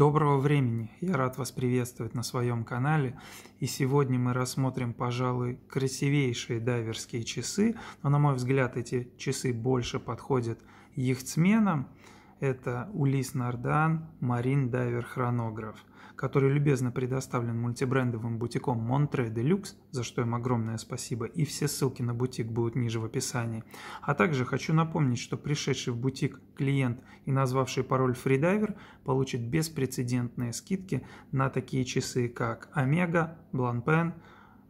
Доброго времени! Я рад вас приветствовать на своем канале. И сегодня мы рассмотрим, пожалуй, красивейшие дайверские часы. Но, на мой взгляд, эти часы больше подходят яхтсменам. Это Улис Нардан Марин Дайвер Хронограф который любезно предоставлен мультибрендовым бутиком Montre Deluxe, за что им огромное спасибо, и все ссылки на бутик будут ниже в описании. А также хочу напомнить, что пришедший в бутик клиент и назвавший пароль FreeDiver получит беспрецедентные скидки на такие часы, как Omega, Blancpain,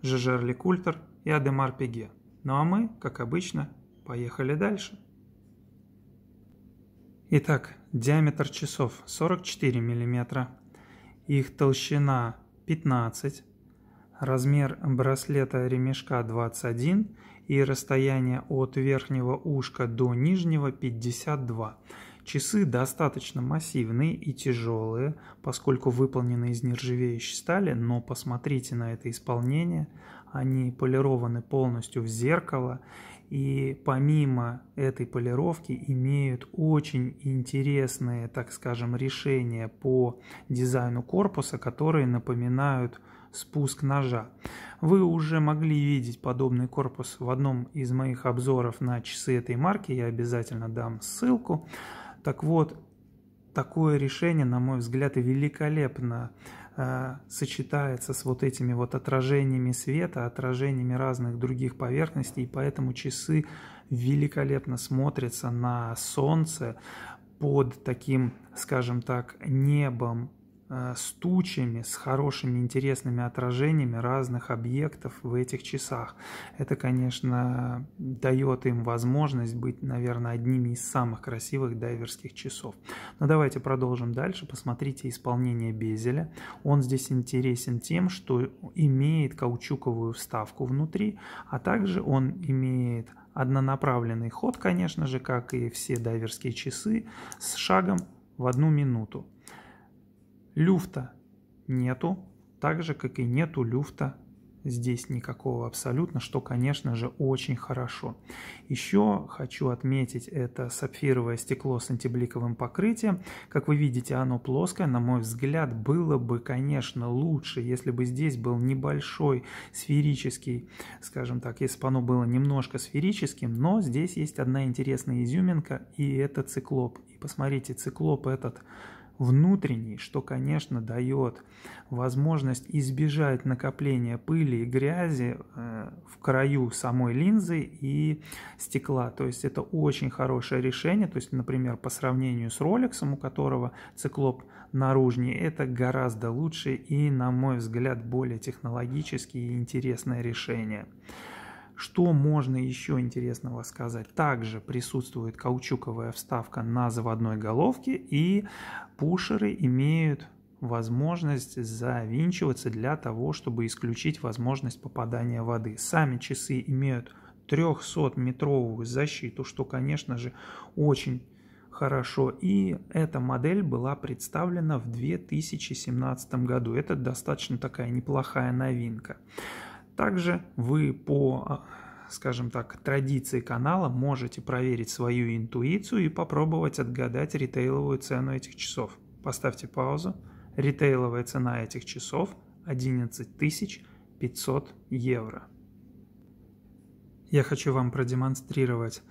Жижер Лекультер и Адемар Пеге. Ну а мы, как обычно, поехали дальше. Итак, диаметр часов 44 мм, их толщина 15, размер браслета ремешка 21 и расстояние от верхнего ушка до нижнего 52. Часы достаточно массивные и тяжелые, поскольку выполнены из нержавеющей стали, но посмотрите на это исполнение. Они полированы полностью в зеркало и помимо этой полировки имеют очень интересные, так скажем, решения по дизайну корпуса, которые напоминают спуск ножа. Вы уже могли видеть подобный корпус в одном из моих обзоров на часы этой марки, я обязательно дам ссылку. Так вот, такое решение, на мой взгляд, великолепно а, сочетается с вот этими вот отражениями света, отражениями разных других поверхностей, и поэтому часы великолепно смотрятся на солнце под таким, скажем так, небом Э, с тучами, с хорошими, интересными отражениями разных объектов в этих часах. Это, конечно, дает им возможность быть, наверное, одними из самых красивых дайверских часов. Но давайте продолжим дальше. Посмотрите исполнение Безеля. Он здесь интересен тем, что имеет каучуковую вставку внутри, а также он имеет однонаправленный ход, конечно же, как и все дайверские часы, с шагом в одну минуту. Люфта нету, так же, как и нету люфта здесь никакого абсолютно, что, конечно же, очень хорошо. Еще хочу отметить это сапфировое стекло с антибликовым покрытием. Как вы видите, оно плоское. На мой взгляд, было бы, конечно, лучше, если бы здесь был небольшой сферический, скажем так, если бы оно было немножко сферическим, но здесь есть одна интересная изюминка, и это циклоп. И посмотрите, циклоп этот внутренний, что, конечно, дает возможность избежать накопления пыли и грязи э, в краю самой линзы и стекла. То есть это очень хорошее решение. То есть, например, по сравнению с Rolex, у которого циклоп наружнее, это гораздо лучше и, на мой взгляд, более технологически и интересное решение. Что можно еще интересного сказать? Также присутствует каучуковая вставка на заводной головке и пушеры имеют возможность завинчиваться для того, чтобы исключить возможность попадания воды. Сами часы имеют 300-метровую защиту, что, конечно же, очень хорошо. И эта модель была представлена в 2017 году. Это достаточно такая неплохая новинка. Также вы по, а, скажем так, традиции канала можете проверить свою интуицию и попробовать отгадать ритейловую цену этих часов. Поставьте паузу. Ритейловая цена этих часов 11 500 евро. Я хочу вам продемонстрировать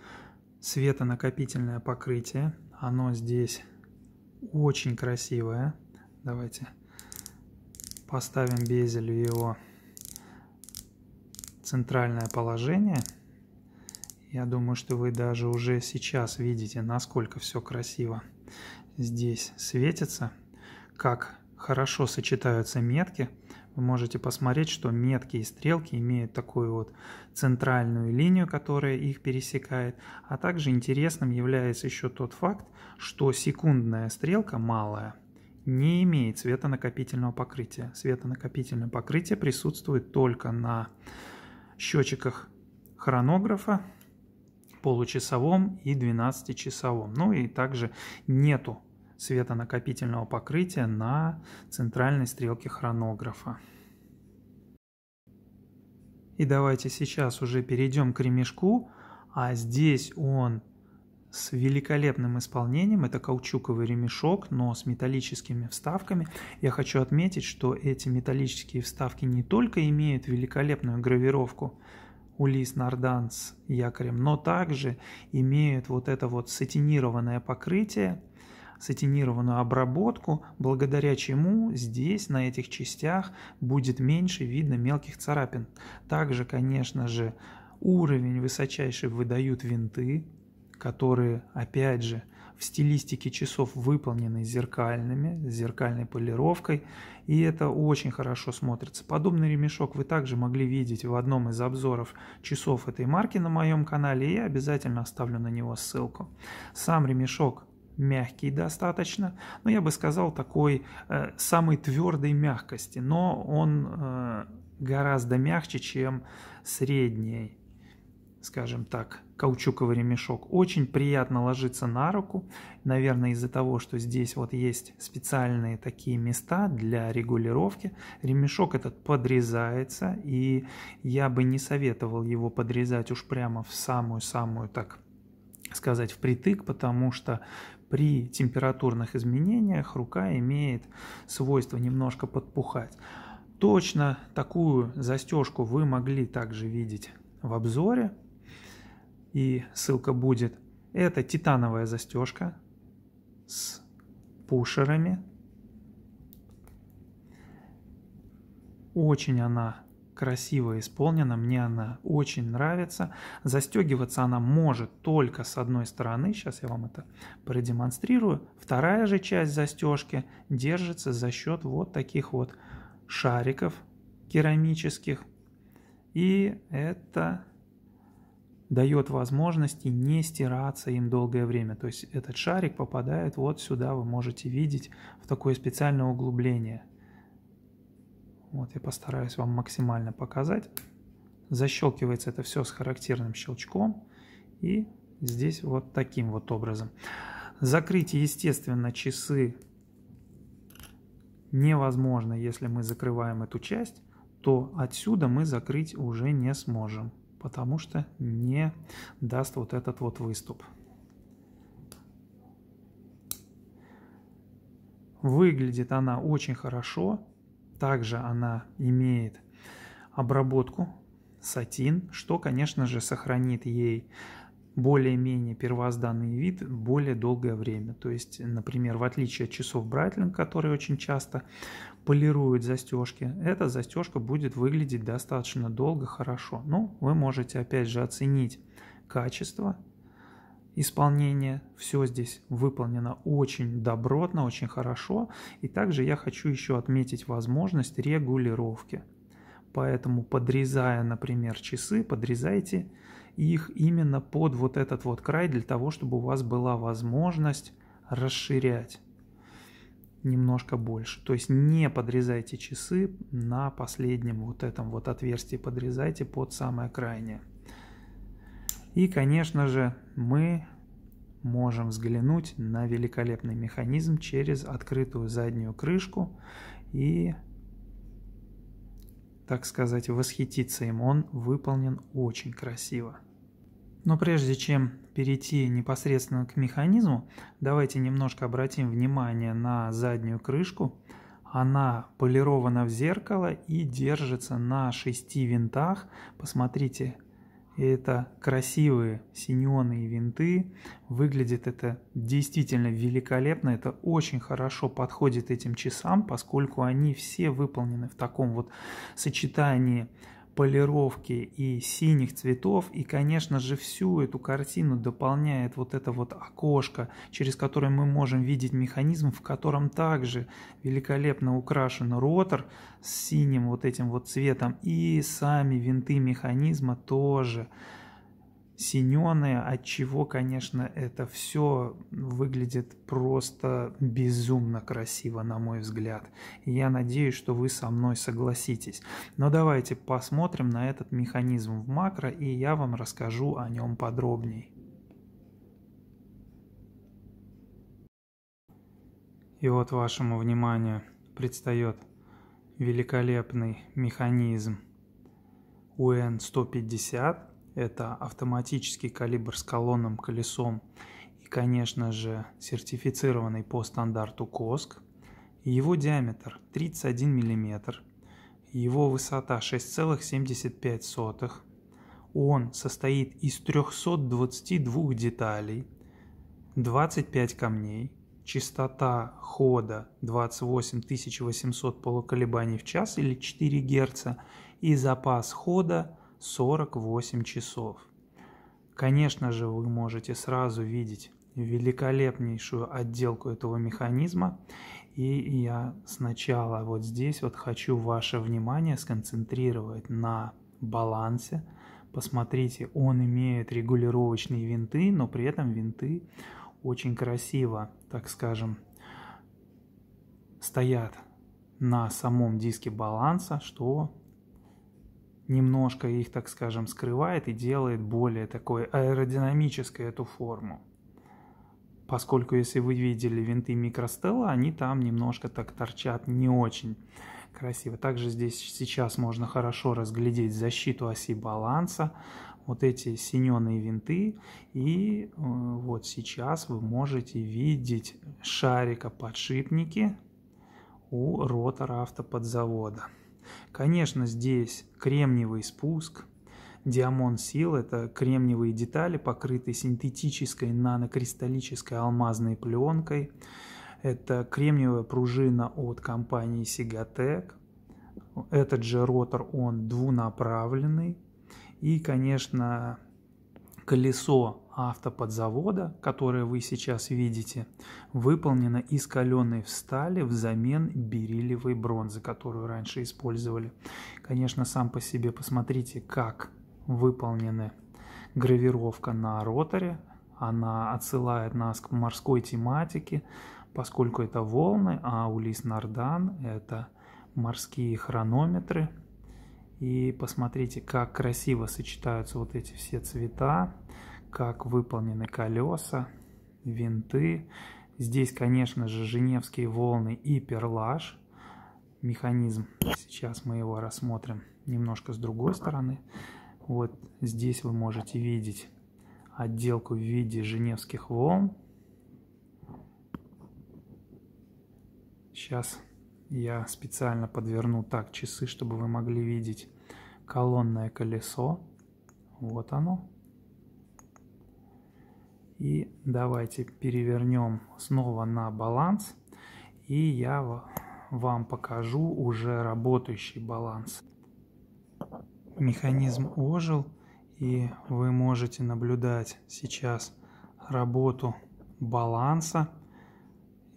светонакопительное покрытие. Оно здесь очень красивое. Давайте поставим безелью его центральное положение. Я думаю, что вы даже уже сейчас видите, насколько все красиво здесь светится, как хорошо сочетаются метки. Вы можете посмотреть, что метки и стрелки имеют такую вот центральную линию, которая их пересекает. А также интересным является еще тот факт, что секундная стрелка малая не имеет светонакопительного покрытия. Светонакопительное покрытие присутствует только на счетчиках хронографа получасовом и 12-часовом. Ну и также нету светонакопительного покрытия на центральной стрелке хронографа. И давайте сейчас уже перейдем к ремешку, а здесь он с великолепным исполнением. Это каучуковый ремешок, но с металлическими вставками. Я хочу отметить, что эти металлические вставки не только имеют великолепную гравировку Улис Нардан с якорем, но также имеют вот это вот сатинированное покрытие, сатинированную обработку, благодаря чему здесь, на этих частях, будет меньше видно мелких царапин. Также, конечно же, уровень высочайший выдают винты, которые, опять же, в стилистике часов выполнены зеркальными, с зеркальной полировкой, и это очень хорошо смотрится. Подобный ремешок вы также могли видеть в одном из обзоров часов этой марки на моем канале, и я обязательно оставлю на него ссылку. Сам ремешок мягкий достаточно, но я бы сказал такой э, самой твердой мягкости, но он э, гораздо мягче, чем средний, скажем так, каучуковый ремешок. Очень приятно ложится на руку, наверное, из-за того, что здесь вот есть специальные такие места для регулировки. Ремешок этот подрезается, и я бы не советовал его подрезать уж прямо в самую-самую, так сказать, впритык, потому что при температурных изменениях рука имеет свойство немножко подпухать. Точно такую застежку вы могли также видеть в обзоре, и ссылка будет. Это титановая застежка с пушерами. Очень она красиво исполнена, мне она очень нравится. Застегиваться она может только с одной стороны, сейчас я вам это продемонстрирую. Вторая же часть застежки держится за счет вот таких вот шариков керамических. И это дает возможности не стираться им долгое время. То есть этот шарик попадает вот сюда, вы можете видеть, в такое специальное углубление. Вот я постараюсь вам максимально показать. Защелкивается это все с характерным щелчком и здесь вот таким вот образом. Закрыть, естественно, часы невозможно, если мы закрываем эту часть, то отсюда мы закрыть уже не сможем потому что не даст вот этот вот выступ. Выглядит она очень хорошо. Также она имеет обработку сатин, что, конечно же, сохранит ей более-менее первозданный вид более долгое время. То есть, например, в отличие от часов Брайтлинг, которые очень часто полируют застежки, эта застежка будет выглядеть достаточно долго, хорошо. Ну, вы можете опять же оценить качество исполнения, Все здесь выполнено очень добротно, очень хорошо. И также я хочу еще отметить возможность регулировки. Поэтому подрезая, например, часы, подрезайте их именно под вот этот вот край для того, чтобы у вас была возможность расширять немножко больше. То есть не подрезайте часы на последнем вот этом вот отверстии, подрезайте под самое крайнее. И, конечно же, мы можем взглянуть на великолепный механизм через открытую заднюю крышку и так сказать, восхититься им. Он выполнен очень красиво. Но прежде чем перейти непосредственно к механизму, давайте немножко обратим внимание на заднюю крышку. Она полирована в зеркало и держится на шести винтах. Посмотрите, это красивые синеные винты. Выглядит это действительно великолепно. Это очень хорошо подходит этим часам, поскольку они все выполнены в таком вот сочетании полировки и синих цветов. И, конечно же, всю эту картину дополняет вот это вот окошко, через которое мы можем видеть механизм, в котором также великолепно украшен ротор с синим вот этим вот цветом. И сами винты механизма тоже синены, от чего, конечно, это все выглядит просто безумно красиво, на мой взгляд. Я надеюсь, что вы со мной согласитесь. Но давайте посмотрим на этот механизм в макро, и я вам расскажу о нем подробней. И вот вашему вниманию предстает великолепный механизм UN-150, это автоматический калибр с колонным колесом и, конечно же, сертифицированный по стандарту КОСК. Его диаметр 31 мм, его высота 6,75 он состоит из 322 деталей, 25 камней, частота хода 28 800 полуколебаний в час или 4 Гц и запас хода 48 часов. Конечно же, вы можете сразу видеть великолепнейшую отделку этого механизма. И я сначала вот здесь вот хочу ваше внимание сконцентрировать на балансе. Посмотрите, он имеет регулировочные винты, но при этом винты очень красиво, так скажем, стоят на самом диске баланса, что немножко их, так скажем, скрывает и делает более такой аэродинамической эту форму. Поскольку, если вы видели винты микростелла, они там немножко так торчат не очень красиво. Также здесь сейчас можно хорошо разглядеть защиту оси баланса, вот эти синеные винты. И э, вот сейчас вы можете видеть шарика подшипники у ротора автоподзавода. Конечно, здесь кремниевый спуск, диамон сил – это кремниевые детали, покрытые синтетической нанокристаллической алмазной пленкой. Это кремниевая пружина от компании Sigatec. Этот же ротор, он двунаправленный. И, конечно, колесо автоподзавода, которое вы сейчас видите, выполнено из каленой стали взамен бериллиевой бронзы, которую раньше использовали. Конечно, сам по себе посмотрите, как выполнена гравировка на роторе. Она отсылает нас к морской тематике, поскольку это волны, а Улис Нардан – это морские хронометры. И посмотрите, как красиво сочетаются вот эти все цвета как выполнены колеса, винты. Здесь, конечно же, Женевские волны и перлаж. Механизм. Сейчас мы его рассмотрим немножко с другой стороны. Вот здесь вы можете видеть отделку в виде Женевских волн. Сейчас я специально подверну так часы, чтобы вы могли видеть колонное колесо. Вот оно. И давайте перевернем снова на баланс. И я вам покажу уже работающий баланс. Механизм ожил. И вы можете наблюдать сейчас работу баланса,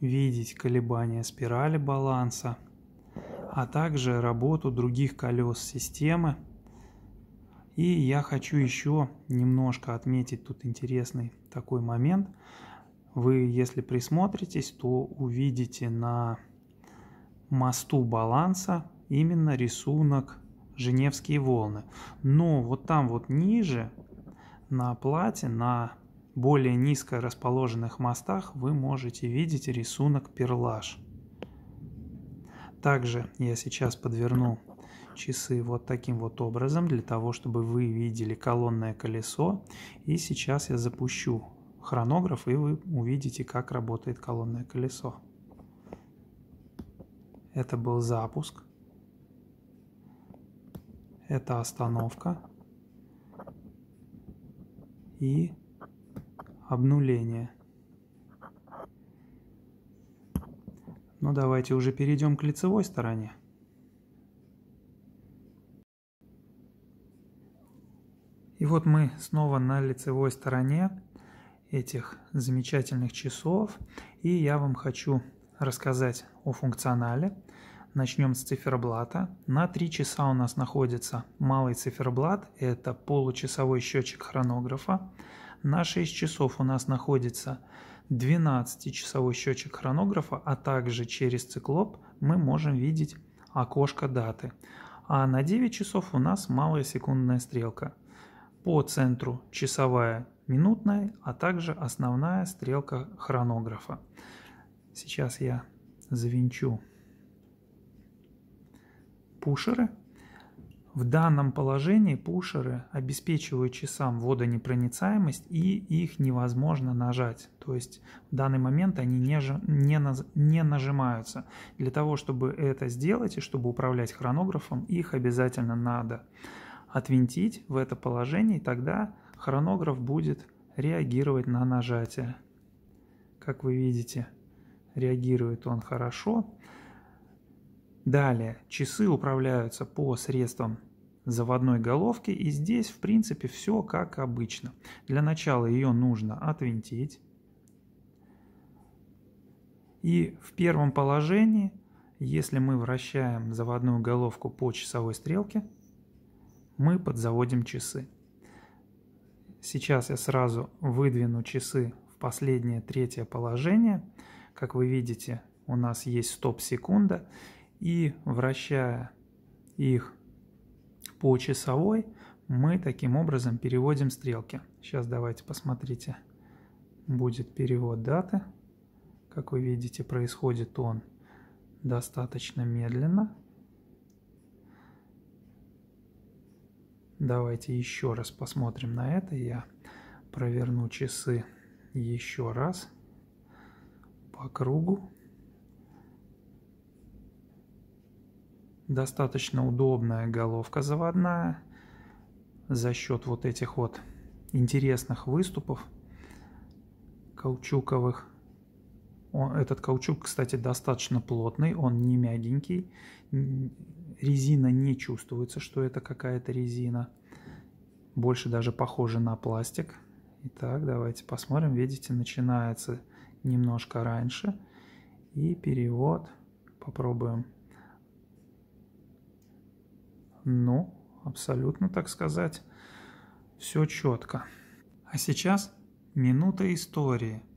видеть колебания спирали баланса, а также работу других колес системы, и я хочу еще немножко отметить тут интересный такой момент. Вы, если присмотритесь, то увидите на мосту баланса именно рисунок Женевские волны. Но вот там вот ниже на плате, на более низко расположенных мостах вы можете видеть рисунок перлаж. Также я сейчас подверну часы вот таким вот образом, для того, чтобы вы видели колонное колесо. И сейчас я запущу хронограф, и вы увидите, как работает колонное колесо. Это был запуск. Это остановка. И обнуление. Но ну, давайте уже перейдем к лицевой стороне. И вот мы снова на лицевой стороне этих замечательных часов. И я вам хочу рассказать о функционале. Начнем с циферблата. На 3 часа у нас находится малый циферблат, это получасовой счетчик хронографа. На 6 часов у нас находится 12-часовой счетчик хронографа, а также через циклоп мы можем видеть окошко даты. А на 9 часов у нас малая секундная стрелка. По центру часовая минутная, а также основная стрелка хронографа. Сейчас я завинчу пушеры. В данном положении пушеры обеспечивают часам водонепроницаемость и их невозможно нажать. То есть в данный момент они не, не, не нажимаются. Для того, чтобы это сделать и чтобы управлять хронографом, их обязательно надо отвинтить в это положение, и тогда хронограф будет реагировать на нажатие. Как вы видите, реагирует он хорошо. Далее, часы управляются по средствам заводной головки, и здесь, в принципе, все как обычно. Для начала ее нужно отвинтить. И в первом положении, если мы вращаем заводную головку по часовой стрелке, мы подзаводим часы. Сейчас я сразу выдвину часы в последнее третье положение. Как вы видите, у нас есть стоп-секунда. И вращая их по часовой, мы таким образом переводим стрелки. Сейчас давайте посмотрите, будет перевод даты. Как вы видите, происходит он достаточно медленно. Давайте еще раз посмотрим на это. Я проверну часы еще раз по кругу. Достаточно удобная головка заводная за счет вот этих вот интересных выступов каучуковых. Этот каучук, кстати, достаточно плотный, он не мягенький. Резина не чувствуется, что это какая-то резина. Больше даже похоже на пластик. Итак, давайте посмотрим. Видите, начинается немножко раньше. И перевод попробуем. Ну, абсолютно, так сказать, все четко. А сейчас минута истории –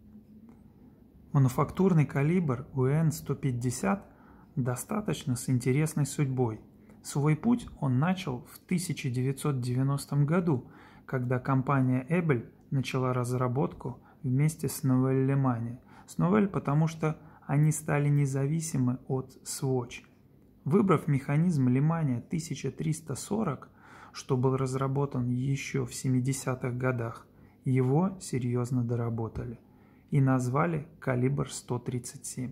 Мануфактурный калибр УН-150 достаточно с интересной судьбой. Свой путь он начал в 1990 году, когда компания Эбель начала разработку вместе с Новель Лемани. С Новель, потому что они стали независимы от Swatch. Выбрав механизм Лемания 1340, что был разработан еще в 70-х годах, его серьезно доработали и назвали «Калибр 137».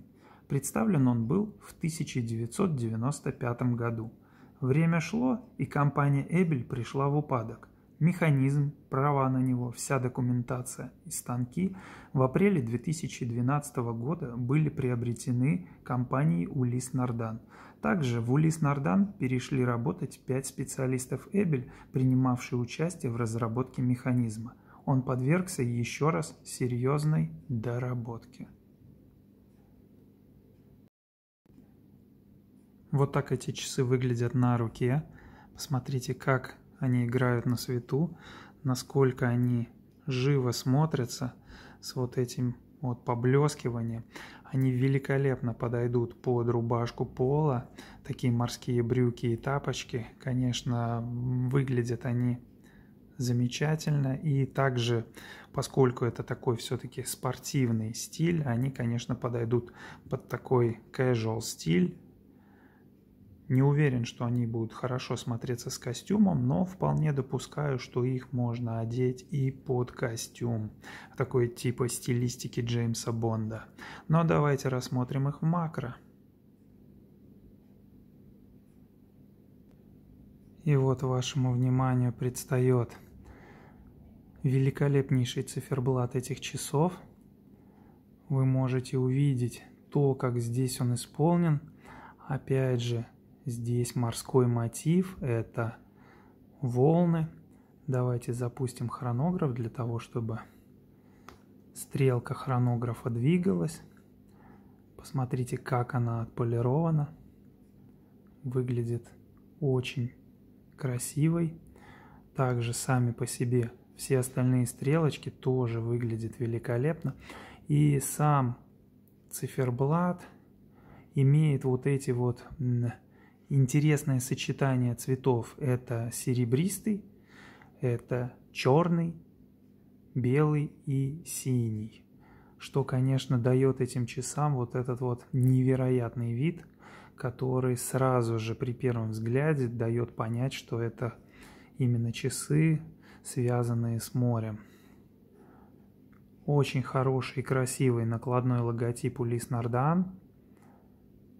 Представлен он был в 1995 году. Время шло, и компания «Эбель» пришла в упадок. Механизм, права на него, вся документация и станки в апреле 2012 года были приобретены компанией «Улис Нардан». Также в «Улис Нардан» перешли работать пять специалистов «Эбель», принимавшие участие в разработке механизма – он подвергся еще раз серьезной доработке. Вот так эти часы выглядят на руке. Посмотрите, как они играют на свету, насколько они живо смотрятся с вот этим вот поблескиванием. Они великолепно подойдут под рубашку пола. Такие морские брюки и тапочки, конечно, выглядят они замечательно. И также, поскольку это такой все-таки спортивный стиль, они, конечно, подойдут под такой casual стиль. Не уверен, что они будут хорошо смотреться с костюмом, но вполне допускаю, что их можно одеть и под костюм. Такой типа стилистики Джеймса Бонда. Но давайте рассмотрим их в макро. И вот вашему вниманию предстает великолепнейший циферблат этих часов. Вы можете увидеть то, как здесь он исполнен. Опять же, здесь морской мотив – это волны. Давайте запустим хронограф для того, чтобы стрелка хронографа двигалась. Посмотрите, как она отполирована. Выглядит очень красивой. Также сами по себе все остальные стрелочки тоже выглядят великолепно. И сам циферблат имеет вот эти вот интересное сочетание цветов. Это серебристый, это черный, белый и синий. Что, конечно, дает этим часам вот этот вот невероятный вид – который сразу же при первом взгляде дает понять, что это именно часы, связанные с морем. Очень хороший и красивый накладной логотип Улис Нардан.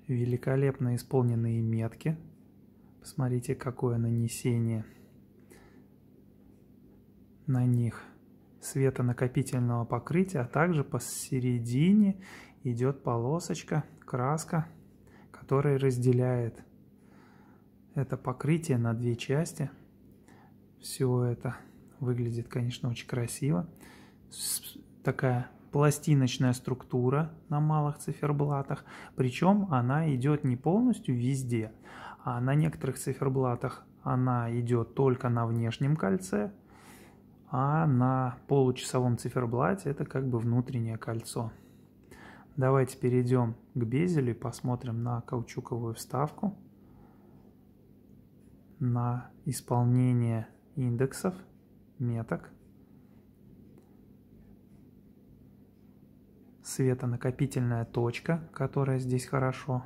Великолепно исполненные метки. Посмотрите, какое нанесение на них светонакопительного покрытия, а также посередине идет полосочка, краска – который разделяет это покрытие на две части. Все это выглядит, конечно, очень красиво. Такая пластиночная структура на малых циферблатах. Причем она идет не полностью везде, а на некоторых циферблатах она идет только на внешнем кольце, а на получасовом циферблате это как бы внутреннее кольцо. Давайте перейдем к безелю, посмотрим на каучуковую вставку, на исполнение индексов, меток, светонакопительная точка, которая здесь хорошо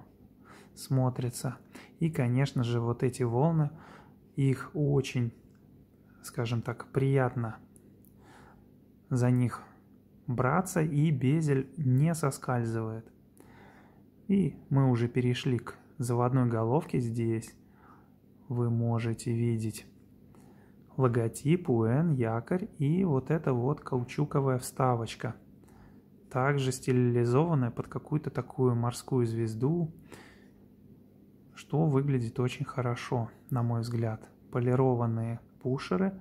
смотрится. И, конечно же, вот эти волны, их очень, скажем так, приятно за них браться, и безель не соскальзывает. И мы уже перешли к заводной головке здесь. Вы можете видеть логотип, УН, якорь и вот эта вот каучуковая вставочка. Также стилизованная под какую-то такую морскую звезду, что выглядит очень хорошо, на мой взгляд. Полированные пушеры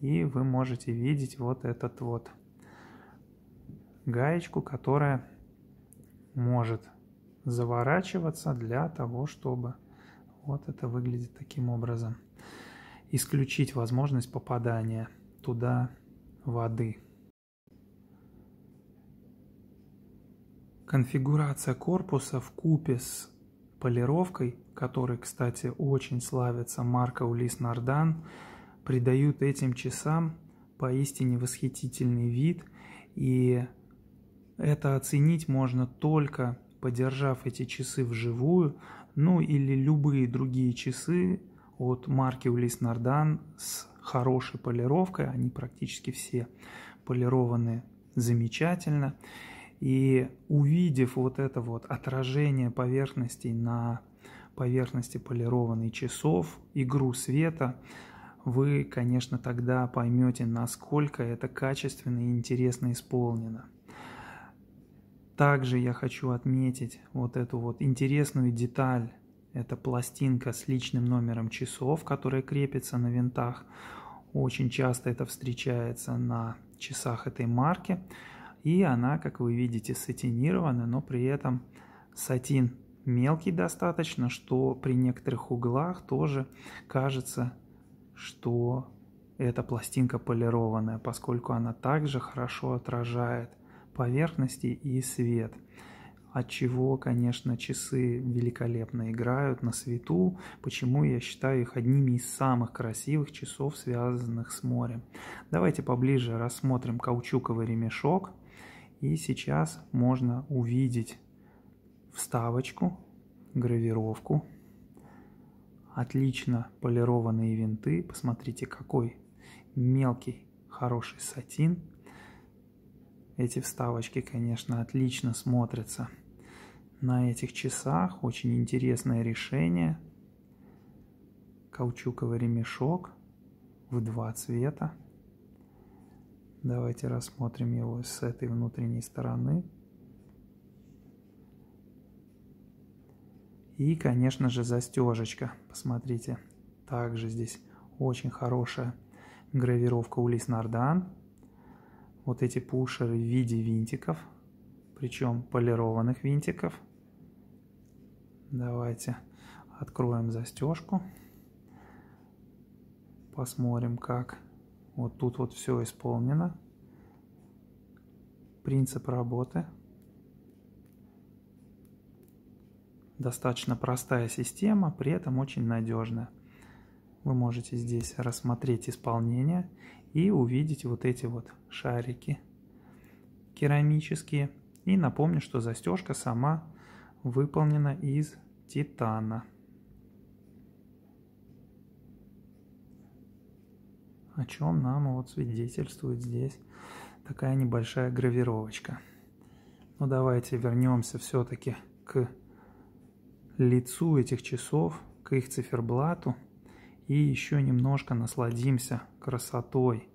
и вы можете видеть вот этот вот гаечку, которая может заворачиваться для того, чтобы вот это выглядит таким образом. Исключить возможность попадания туда воды. Конфигурация корпуса в купе с полировкой, которой, кстати, очень славится марка Улис Нардан, придают этим часам поистине восхитительный вид и это оценить можно только подержав эти часы вживую, ну или любые другие часы от марки Улис Нардан с хорошей полировкой, они практически все полированы замечательно. И увидев вот это вот отражение поверхностей на поверхности полированных часов, игру света, вы, конечно, тогда поймете, насколько это качественно и интересно исполнено. Также я хочу отметить вот эту вот интересную деталь. Это пластинка с личным номером часов, которая крепится на винтах. Очень часто это встречается на часах этой марки. И она, как вы видите, сатинирована, но при этом сатин мелкий достаточно, что при некоторых углах тоже кажется, что эта пластинка полированная, поскольку она также хорошо отражает поверхности и свет. От чего, конечно, часы великолепно играют на свету, почему я считаю их одними из самых красивых часов, связанных с морем. Давайте поближе рассмотрим каучуковый ремешок. И сейчас можно увидеть вставочку, гравировку, отлично полированные винты. Посмотрите, какой мелкий, хороший сатин эти вставочки, конечно, отлично смотрятся на этих часах. Очень интересное решение. Каучуковый ремешок в два цвета. Давайте рассмотрим его с этой внутренней стороны. И, конечно же, застежечка. Посмотрите, также здесь очень хорошая гравировка Улис Нардан вот эти пушеры в виде винтиков, причем полированных винтиков. Давайте откроем застежку, посмотрим, как вот тут вот все исполнено. Принцип работы. Достаточно простая система, при этом очень надежная. Вы можете здесь рассмотреть исполнение и увидите вот эти вот шарики керамические. И напомню, что застежка сама выполнена из титана. О чем нам вот свидетельствует здесь такая небольшая гравировочка. Но ну, давайте вернемся все-таки к лицу этих часов, к их циферблату и еще немножко насладимся красотой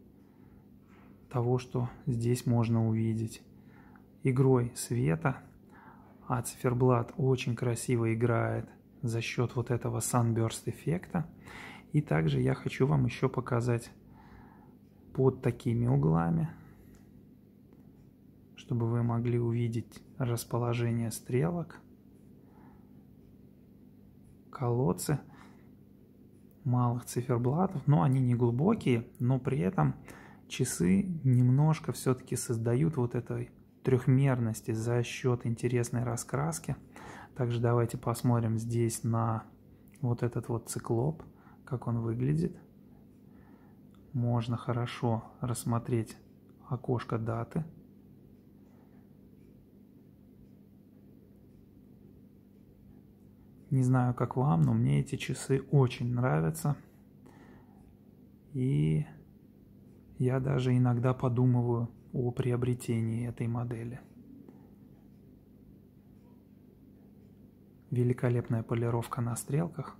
того, что здесь можно увидеть. Игрой света, а циферблат очень красиво играет за счет вот этого Sunburst эффекта. И также я хочу вам еще показать под такими углами, чтобы вы могли увидеть расположение стрелок, колодцы – малых циферблатов, но они не глубокие, но при этом часы немножко все-таки создают вот этой трехмерности за счет интересной раскраски. Также давайте посмотрим здесь на вот этот вот циклоп, как он выглядит. Можно хорошо рассмотреть окошко даты – Не знаю, как вам, но мне эти часы очень нравятся. И я даже иногда подумываю о приобретении этой модели. Великолепная полировка на стрелках.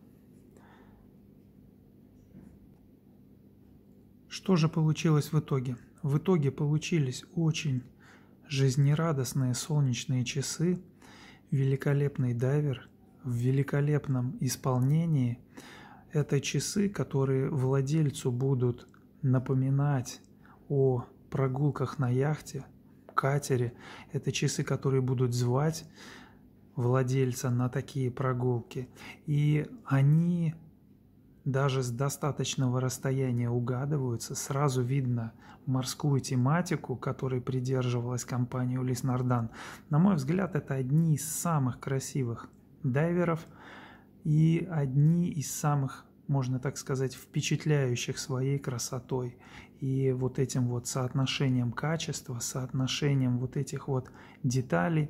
Что же получилось в итоге? В итоге получились очень жизнерадостные солнечные часы, великолепный дайвер – в великолепном исполнении. Это часы, которые владельцу будут напоминать о прогулках на яхте, катере. Это часы, которые будут звать владельца на такие прогулки. И они даже с достаточного расстояния угадываются. Сразу видно морскую тематику, которой придерживалась компания Улис Нардан. На мой взгляд, это одни из самых красивых дайверов и одни из самых, можно так сказать, впечатляющих своей красотой и вот этим вот соотношением качества, соотношением вот этих вот деталей.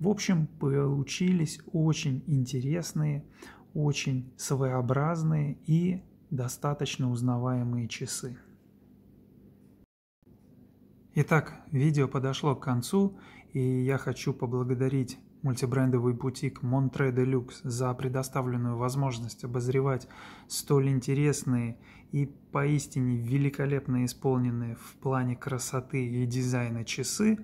В общем, получились очень интересные, очень своеобразные и достаточно узнаваемые часы. Итак, видео подошло к концу, и я хочу поблагодарить мультибрендовый бутик Montre Deluxe за предоставленную возможность обозревать столь интересные и поистине великолепно исполненные в плане красоты и дизайна часы.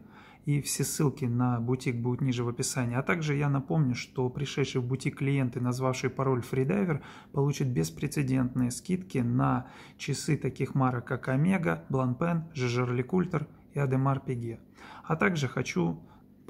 И все ссылки на бутик будут ниже в описании. А также я напомню, что пришедший в бутик клиент и назвавший пароль FreeDiver получит беспрецедентные скидки на часы таких марок, как Omega, Blancpain, Жижерли Культер и Адемар Пеге. А также хочу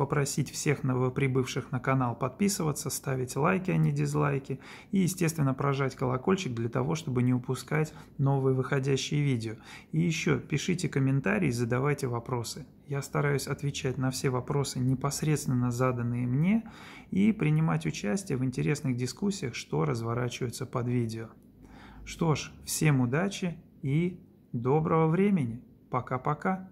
попросить всех новоприбывших на канал подписываться, ставить лайки, а не дизлайки, и, естественно, прожать колокольчик для того, чтобы не упускать новые выходящие видео. И еще пишите комментарии, задавайте вопросы. Я стараюсь отвечать на все вопросы, непосредственно заданные мне, и принимать участие в интересных дискуссиях, что разворачивается под видео. Что ж, всем удачи и доброго времени. Пока-пока.